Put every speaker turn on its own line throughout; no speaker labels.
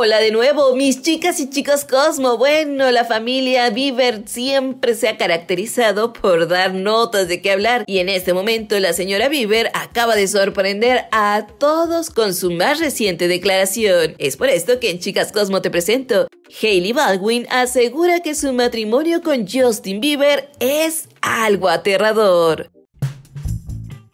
Hola de nuevo, mis chicas y chicos Cosmo. Bueno, la familia Bieber siempre se ha caracterizado por dar notas de qué hablar y en este momento la señora Bieber acaba de sorprender a todos con su más reciente declaración. Es por esto que en Chicas Cosmo te presento. Hailey Baldwin asegura que su matrimonio con Justin Bieber es algo aterrador.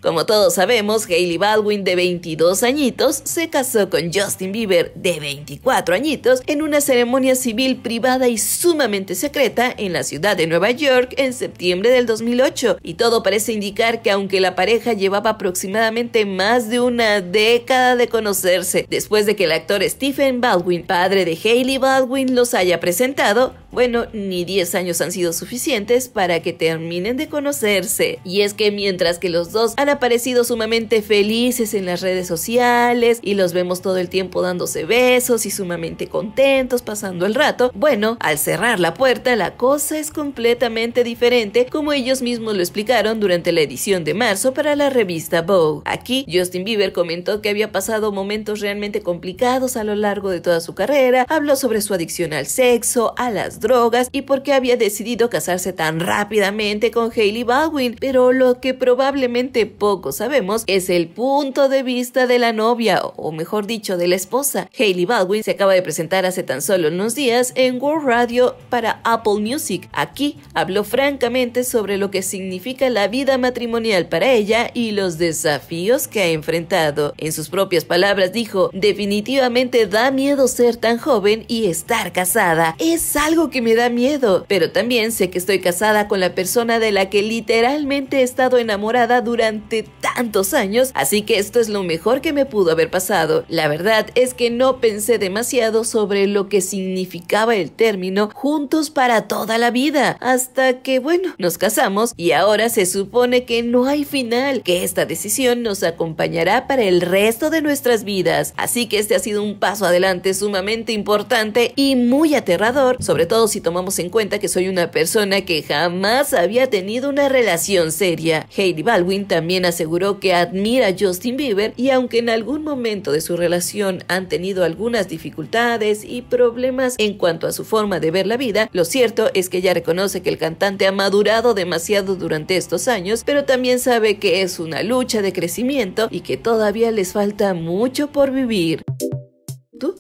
Como todos sabemos, Hailey Baldwin, de 22 añitos, se casó con Justin Bieber, de 24 añitos, en una ceremonia civil privada y sumamente secreta en la ciudad de Nueva York en septiembre del 2008. Y todo parece indicar que aunque la pareja llevaba aproximadamente más de una década de conocerse, después de que el actor Stephen Baldwin, padre de Hailey Baldwin, los haya presentado, bueno, ni 10 años han sido suficientes para que terminen de conocerse. Y es que mientras que los dos han aparecido sumamente felices en las redes sociales y los vemos todo el tiempo dándose besos y sumamente contentos pasando el rato, bueno, al cerrar la puerta la cosa es completamente diferente como ellos mismos lo explicaron durante la edición de marzo para la revista Vogue. Aquí Justin Bieber comentó que había pasado momentos realmente complicados a lo largo de toda su carrera, habló sobre su adicción al sexo, a las drogas y por qué había decidido casarse tan rápidamente con Hailey Baldwin, pero lo que probablemente poco sabemos, es el punto de vista de la novia, o mejor dicho, de la esposa. Hailey Baldwin se acaba de presentar hace tan solo unos días en World Radio para Apple Music. Aquí habló francamente sobre lo que significa la vida matrimonial para ella y los desafíos que ha enfrentado. En sus propias palabras dijo, definitivamente da miedo ser tan joven y estar casada. Es algo que me da miedo, pero también sé que estoy casada con la persona de la que literalmente he estado enamorada durante tantos años, así que esto es lo mejor que me pudo haber pasado. La verdad es que no pensé demasiado sobre lo que significaba el término juntos para toda la vida, hasta que bueno, nos casamos y ahora se supone que no hay final, que esta decisión nos acompañará para el resto de nuestras vidas. Así que este ha sido un paso adelante sumamente importante y muy aterrador, sobre todo si tomamos en cuenta que soy una persona que jamás había tenido una relación seria. Heidi Baldwin también aseguró que admira a Justin Bieber y aunque en algún momento de su relación han tenido algunas dificultades y problemas en cuanto a su forma de ver la vida, lo cierto es que ella reconoce que el cantante ha madurado demasiado durante estos años, pero también sabe que es una lucha de crecimiento y que todavía les falta mucho por vivir.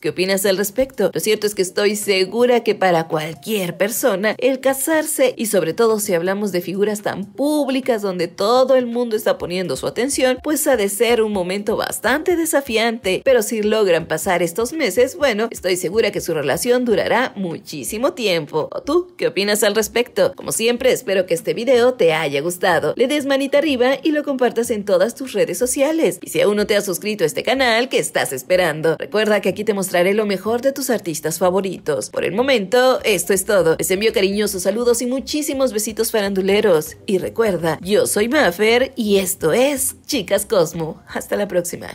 ¿Qué opinas al respecto? Lo cierto es que estoy segura que para cualquier persona el casarse y sobre todo si hablamos de figuras tan públicas donde todo el mundo está poniendo su atención, pues ha de ser un momento bastante desafiante. Pero si logran pasar estos meses, bueno, estoy segura que su relación durará muchísimo tiempo. ¿O tú qué opinas al respecto? Como siempre, espero que este video te haya gustado. Le des manita arriba y lo compartas en todas tus redes sociales. Y si aún no te has suscrito a este canal, ¿qué estás esperando? Recuerda que aquí te mostraré lo mejor de tus artistas favoritos. Por el momento, esto es todo. Les envío cariñosos saludos y muchísimos besitos faranduleros. Y recuerda, yo soy Mafer y esto es Chicas Cosmo. Hasta la próxima.